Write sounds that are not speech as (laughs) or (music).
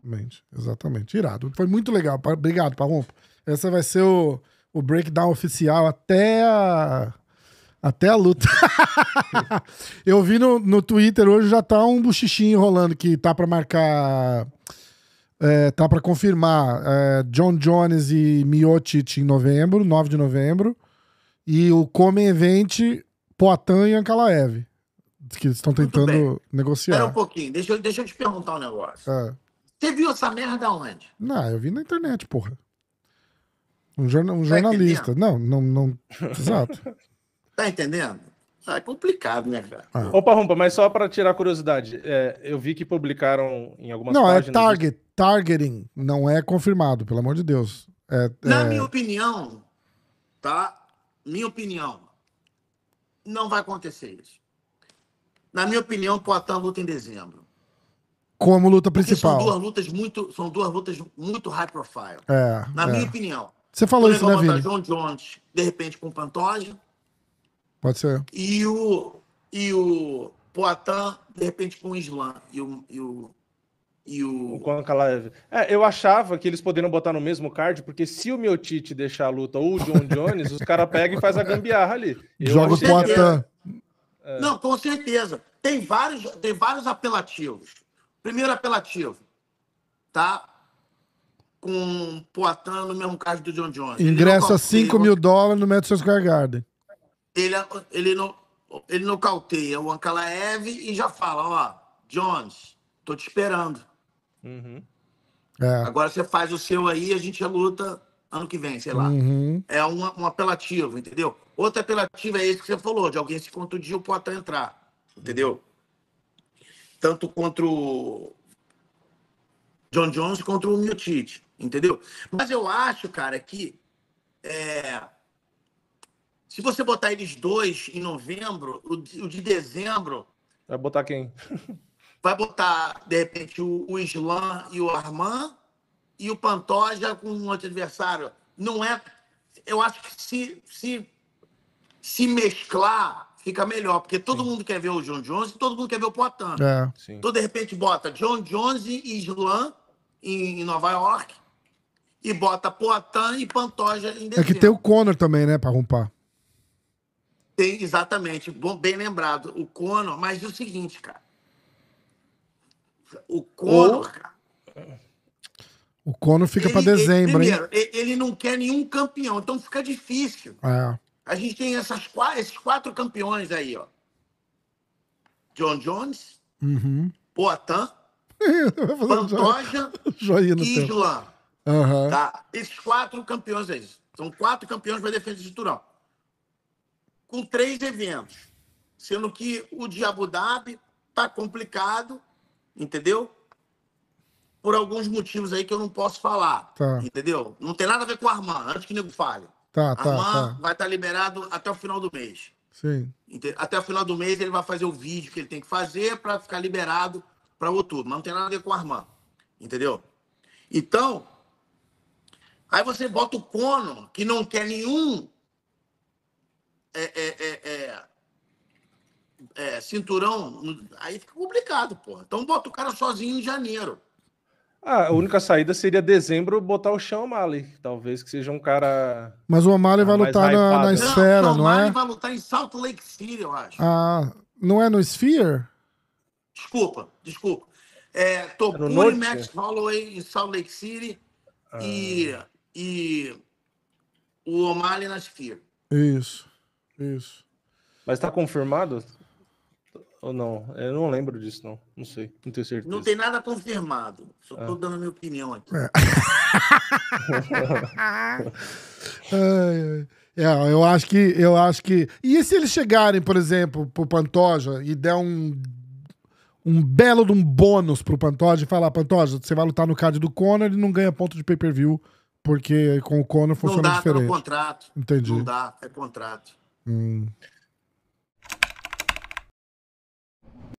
Exatamente, exatamente. Irado. Foi muito legal. Obrigado, Palompo. Essa vai ser o, o breakdown oficial até a. Até a luta. (laughs) eu vi no, no Twitter hoje já tá um buchichinho rolando que tá para marcar. É, tá para confirmar é, John Jones e Miocic em novembro, 9 de novembro. E o Come Event, Poitin e Ankalaev. Que estão tentando negociar. Espera um pouquinho, deixa eu, deixa eu te perguntar um negócio. É. Você viu essa merda onde? Não, eu vi na internet, porra. Um, jorna, um tá jornalista. não, não, não. Exato. (laughs) tá entendendo? Ah, é complicado, né, cara? Ah. Opa, Rumpa, mas só para tirar curiosidade, é, eu vi que publicaram em algumas não, é páginas... Não, é target, targeting, não é confirmado, pelo amor de Deus. É, Na é... minha opinião, tá? Minha opinião, não vai acontecer isso. Na minha opinião, o Poitin luta em dezembro como luta principal. são duas lutas muito, são duas lutas muito high profile. É, na é. minha opinião. Você falou então, isso, né, Vini? John Jones, de repente, com Pantoja. Pode ser. E o, e o Poitin, de repente, com o Islam. E o, e o, e o... o É, eu achava que eles poderiam botar no mesmo card, porque se o Miotite deixar a luta ou o John Jones, os caras pegam e faz a gambiarra ali. Joga o Poitin. É. Não, com certeza. Tem vários, tem vários apelativos. Primeiro apelativo, tá? Com Poitin no mesmo caso do John Jones. Ingresso a 5 mil dólares no Madison Square Garden. Ele, é, ele, não, ele nocauteia o Ankalaev e já fala, ó, Jones, tô te esperando. Uhum. É. Agora você faz o seu aí e a gente luta ano que vem, sei lá. Uhum. É um, um, apelativo, entendeu? Outro apelativo é esse que você falou, de alguém se contundir, o Poitin entrar, entendeu? tanto contra o John Jones contra o Miotic, entendeu? Mas eu acho, cara, que é, se você botar eles dois em novembro, o, de, o de dezembro. Vai botar quem? (laughs) vai botar, de repente, o, o Islam e o Arman e o Pantoja com um outro adversário. Não é. Eu acho que se, se, se mesclar fica melhor, porque todo Sim. mundo quer ver o John Jones e todo mundo quer ver o Poitin. É. Então, de repente, bota John Jones e Islan em, em Nova York e bota Poitin e Pantoja em defesa. É que tem o Conor também, né, para rompar. Tem, exatamente. Bom, bem lembrado. O Conor, mas é o seguinte, cara. O Conor, O Conor fica para dezembro, primeiro, hein? ele não quer nenhum campeão, então fica difícil. É. A gente tem essas, esses quatro campeões aí, ó. John Jones, uhum. Poitin, (laughs) Pantoja (laughs) e Islam. Uhum. Tá? Esses quatro campeões aí. São quatro campeões para defesa de cinturão. Com três eventos. Sendo que o de Abu Dhabi tá complicado, entendeu? Por alguns motivos aí que eu não posso falar. Tá. Entendeu? Não tem nada a ver com o Armand, antes que o nego fale. Tá, tá, tá. vai estar tá liberado até o final do mês. Sim. Até o final do mês ele vai fazer o vídeo que ele tem que fazer para ficar liberado para outubro. Mas não tem nada a ver com o Armand. Entendeu? Então, aí você bota o Cono, que não quer nenhum é, é, é, é, é cinturão. Aí fica complicado, porra. Então bota o cara sozinho em janeiro. Ah, a única saída seria dezembro botar o chão O'Malley. Talvez que seja um cara. Mas o O'Malley vai lutar na, na, né? esfera, não, não, não é? O O'Malley vai lutar em Salt Lake City, eu acho. Ah, não é no Sphere? Desculpa, desculpa. É, Topuri, é Max Holloway em Salt Lake City ah. e, e o O'Malley na Sphere. Isso, isso. Mas está confirmado? Ou não? Eu não lembro disso, não. Não sei. Não tenho certeza. Não tem nada confirmado. Só estou ah. dando a minha opinião aqui. É. (laughs) ai, ai. É, eu acho que. Eu acho que. E se eles chegarem, por exemplo, pro Pantoja e der um. Um belo de um bônus pro Pantoja e falar, Pantoja, você vai lutar no card do Conor e não ganha ponto de pay-per-view, porque com o Conor funciona não dá, tá diferente. Não contrato. Entendi. Não dá, é contrato. Hum.